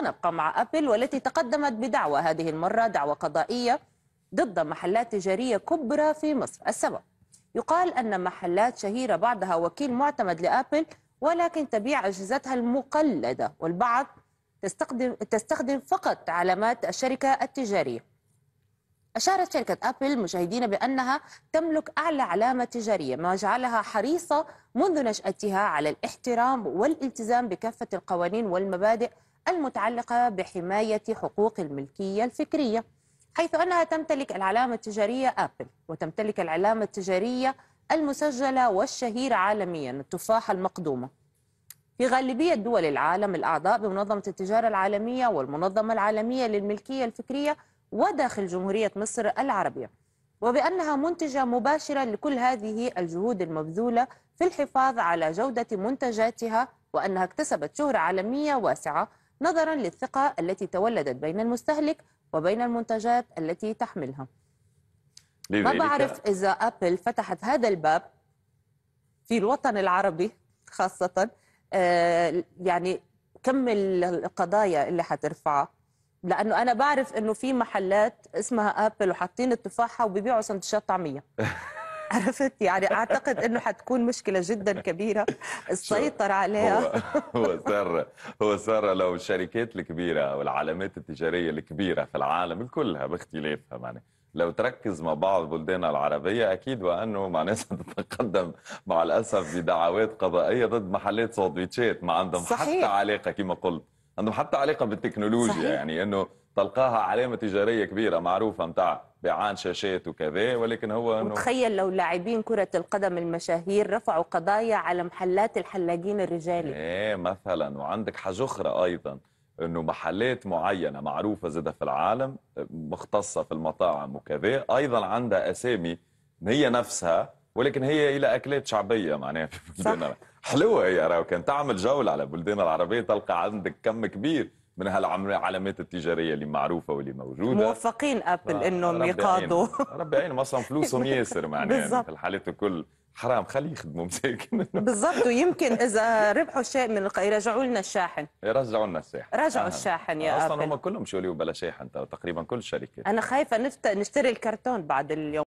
سنبقى مع أبل والتي تقدمت بدعوى هذه المرة دعوى قضائية ضد محلات تجارية كبرى في مصر السبب يقال أن محلات شهيرة بعضها وكيل معتمد لأبل ولكن تبيع أجهزتها المقلدة والبعض تستخدم, تستخدم فقط علامات الشركة التجارية أشارت شركة أبل مشاهدين بأنها تملك أعلى علامة تجارية ما جعلها حريصة منذ نشأتها على الاحترام والالتزام بكافة القوانين والمبادئ المتعلقة بحماية حقوق الملكية الفكرية حيث أنها تمتلك العلامة التجارية أبل وتمتلك العلامة التجارية المسجلة والشهيرة عالميا التفاحة المقدومة في غالبية دول العالم الأعضاء بمنظمة التجارة العالمية والمنظمة العالمية للملكية الفكرية وداخل جمهورية مصر العربية وبأنها منتجة مباشرة لكل هذه الجهود المبذولة في الحفاظ على جودة منتجاتها وأنها اكتسبت شهرة عالمية واسعة نظرا للثقة التي تولدت بين المستهلك وبين المنتجات التي تحملها ما بعرف إذا أبل فتحت هذا الباب في الوطن العربي خاصة آه، يعني كم القضايا اللي حترفعها لانه انا بعرف انه في محلات اسمها ابل وحاطين التفاحه وبيبيعوا سندوتشات طعميه عرفت يعني اعتقد انه حتكون مشكله جدا كبيره السيطر عليها هو, هو سر هو سر لو الشركات الكبيره والعلامات التجاريه الكبيره في العالم كلها باختلافها معناها يعني لو تركز مع بعض البلدان العربية أكيد وأنه معناها ستتقدم مع الأسف بدعوات قضائية ضد محلات ساندويتشات ما عندهم صحيح. حتى علاقة كما قلت عندهم حتى علاقة بالتكنولوجيا صحيح. يعني أنه تلقاها علامة تجارية كبيرة معروفة متاع بيعان شاشات وكذا ولكن هو انه تخيل لو لاعبين كره القدم المشاهير رفعوا قضايا على محلات الحلاقين الرجالي ايه مثلا وعندك حاجه اخرى ايضا انه محلات معينه معروفه زادة في العالم مختصه في المطاعم وكذا ايضا عندها اسامي هي نفسها ولكن هي الى اكلات شعبيه معناها في بلداننا حلوه هي راهو كان تعمل جوله على بلدان العربيه تلقى عندك كم كبير من هالعلامات التجاريه اللي معروفه واللي موجوده موفقين ابل انهم يقاضوا ربي يعينهم اصلا فلوسهم ياسر معناها يعني في الحالات الكل حرام خليه يخدموا مساكن بالضبط ويمكن اذا ربحوا شيء من الق... يرجعوا لنا الشاحن يرجعوا لنا الشاحن رجعوا الشاحن يا اصلا هم كلهم شوليوا بلا شاحن تقريبا كل الشركات انا خايفه نفت... نشتري الكرتون بعد اليوم